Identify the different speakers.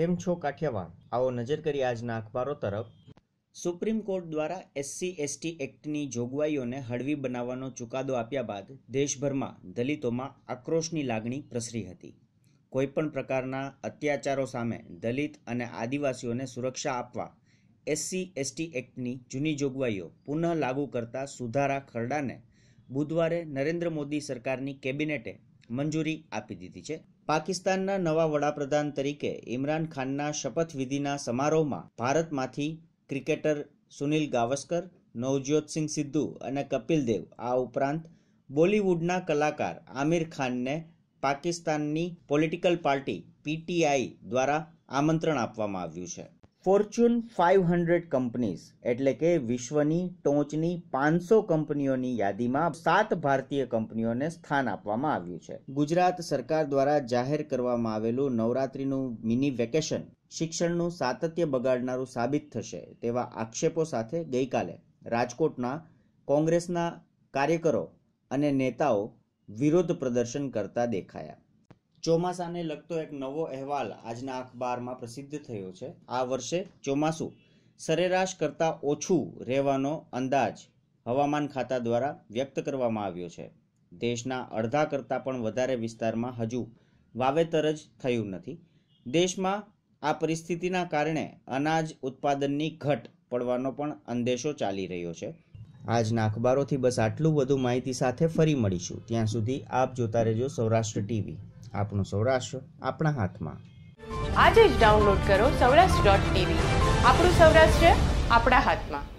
Speaker 1: કેમ છો કાઠિયાવાડ આવો નજર કરી આજના અખબારો તરફ સુપ્રીમ કોર્ટ દ્વારા એસસી એસટી એક્ટની જોગવાઈઓને હળવી બનાવવાનો ચુકાદો આપ્યા બાદ દેશભરમાં દલિતોમાં આક્રોશની લાગણી પ્રસરી હતી કોઈપણ પ્રકારના અત્યાચારો સામે દલિત અને આદિવાસીઓને સુરક્ષા આપવા એસસી એસટી એક્ટની જૂની જોગવાઈઓ પુનઃ લાગુ કરતા સુધારા ખરડાને બુધવારે નરેન્દ્ર મોદી સરકારની કેબિનેટે મંજૂરી આપી દીધી છે પાકિસ્તાનના નવા વડાપ્રધાન તરીકે ઇમરાન ખાનના શપથવિધિના સમારોહમાં ભારતમાંથી ક્રિકેટર સુનિલ ગાવસ્કર નવજોતસિંહ સિદ્ધુ અને કપિલ દેવ આ ઉપરાંત બોલિવૂડના કલાકાર આમિર ખાનને પાકિસ્તાનની પોલિટિકલ પાર્ટી પીટીઆઈ દ્વારા આમંત્રણ આપવામાં આવ્યું છે ફોર્ચ્યુન ફાઇવ હંડ્રેડ કંપનીઝ એટલે કે વિશ્વની ટોચની પાંચસો કંપનીઓની યાદીમાં સાત ભારતીય કંપનીઓને સ્થાન આપવામાં આવ્યું છે ગુજરાત સરકાર દ્વારા જાહેર કરવામાં આવેલું નવરાત્રિનું મિની વેકેશન શિક્ષણનું સાતત્ય બગાડનારું સાબિત થશે તેવા આક્ષેપો સાથે ગઈકાલે રાજકોટના કોંગ્રેસના કાર્યકરો અને નેતાઓ વિરોધ પ્રદર્શન કરતા દેખાયા ચોમાસાને લગતો એક નવો અહેવાલ આજના અખબારમાં પ્રસિદ્ધ થયો છે આ વર્ષે ચોમાસું સરેરાશ કરતાં ઓછું રહેવાનો અંદાજ હવામાન ખાતા દ્વારા વ્યક્ત કરવામાં આવ્યો છે દેશના અડધા કરતાં પણ વધારે વિસ્તારમાં હજુ વાવેતર જ થયું નથી દેશમાં આ પરિસ્થિતિના કારણે અનાજ ઉત્પાદનની ઘટ પડવાનો પણ અંદેશો ચાલી રહ્યો છે આજના અખબારોથી બસ આટલું વધુ માહિતી સાથે ફરી મળીશું ત્યાં સુધી આપ જોતા રહેજો સૌરાષ્ટ્ર ટીવી આપણું સૌરાષ્ટ્ર આપણા હાથમાં આજે જ ડાઉનલોડ કરો સૌરાષ્ટ્ર ડોટ ટીવી આપણું સૌરાષ્ટ્ર આપણા હાથમાં